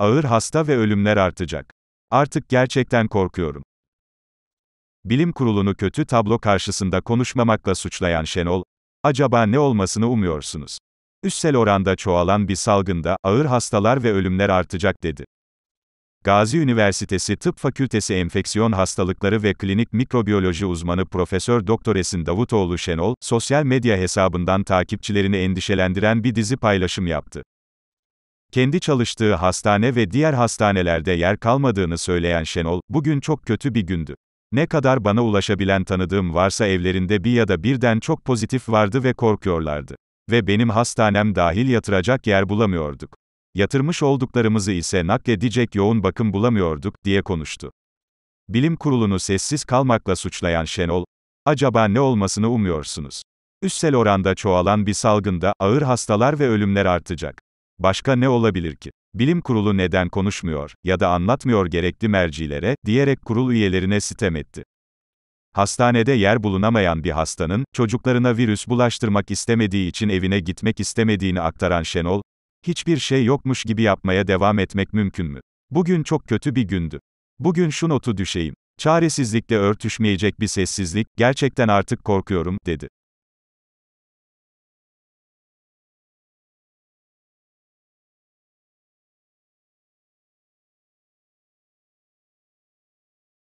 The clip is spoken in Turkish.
Ağır hasta ve ölümler artacak. Artık gerçekten korkuyorum. Bilim kurulunu kötü tablo karşısında konuşmamakla suçlayan Şenol, acaba ne olmasını umuyorsunuz? Üssel oranda çoğalan bir salgında ağır hastalar ve ölümler artacak dedi. Gazi Üniversitesi Tıp Fakültesi Enfeksiyon Hastalıkları ve Klinik Mikrobiyoloji uzmanı Profesör Doktor Esin Davutoğlu Şenol, sosyal medya hesabından takipçilerini endişelendiren bir dizi paylaşım yaptı. Kendi çalıştığı hastane ve diğer hastanelerde yer kalmadığını söyleyen Şenol, bugün çok kötü bir gündü. Ne kadar bana ulaşabilen tanıdığım varsa evlerinde bir ya da birden çok pozitif vardı ve korkuyorlardı. Ve benim hastanem dahil yatıracak yer bulamıyorduk. Yatırmış olduklarımızı ise nakledecek yoğun bakım bulamıyorduk, diye konuştu. Bilim kurulunu sessiz kalmakla suçlayan Şenol, acaba ne olmasını umuyorsunuz? Üstsel oranda çoğalan bir salgında ağır hastalar ve ölümler artacak. Başka ne olabilir ki? Bilim kurulu neden konuşmuyor ya da anlatmıyor gerekli mercilere diyerek kurul üyelerine sitem etti. Hastanede yer bulunamayan bir hastanın çocuklarına virüs bulaştırmak istemediği için evine gitmek istemediğini aktaran Şenol, hiçbir şey yokmuş gibi yapmaya devam etmek mümkün mü? Bugün çok kötü bir gündü. Bugün şu notu düşeyim. Çaresizlikle örtüşmeyecek bir sessizlik, gerçekten artık korkuyorum, dedi.